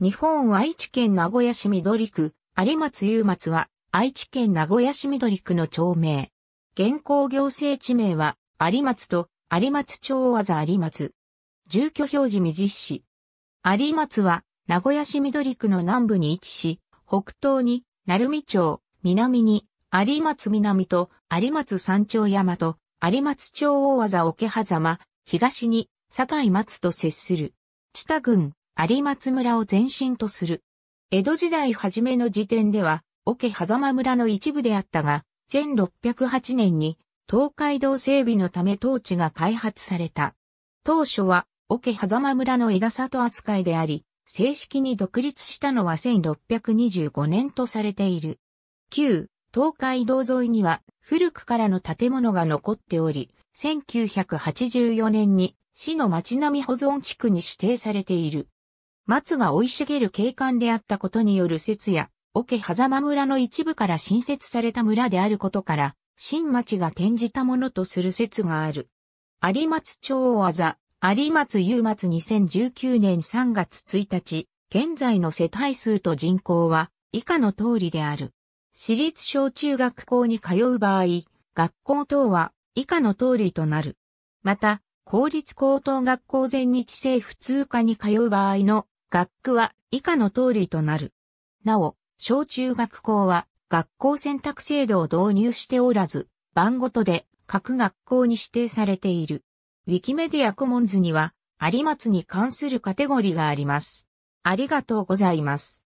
日本愛知県名古屋市緑区、有松雄松は、愛知県名古屋市緑区の町名。現行行政地名は、有松と、有松町大ざ有松。住居表示未実施。有松は、名古屋市緑区の南部に位置し、北東に、鳴海町、南に、有松南と、有松山頂山と、有松町大技桶狭間、東に、境松と接する。知多郡、有松村を前身とする。江戸時代初めの時点では、桶狭間村の一部であったが、1608年に東海道整備のため当地が開発された。当初は、桶狭間村の枝里扱いであり、正式に独立したのは1625年とされている。旧、東海道沿いには古くからの建物が残っており、1984年に市の町並み保存地区に指定されている。松が生い茂る景観であったことによる説や、桶狭間村の一部から新設された村であることから、新町が転じたものとする説がある。有松町技。有松有松2019年3月1日、現在の世帯数と人口は以下の通りである。私立小中学校に通う場合、学校等は以下の通りとなる。また、公立高等学校全日制普通科に通う場合の学区は以下の通りとなる。なお、小中学校は学校選択制度を導入しておらず、番ごとで各学校に指定されている。ウィキメディアコモンズには、有松に関するカテゴリーがあります。ありがとうございます。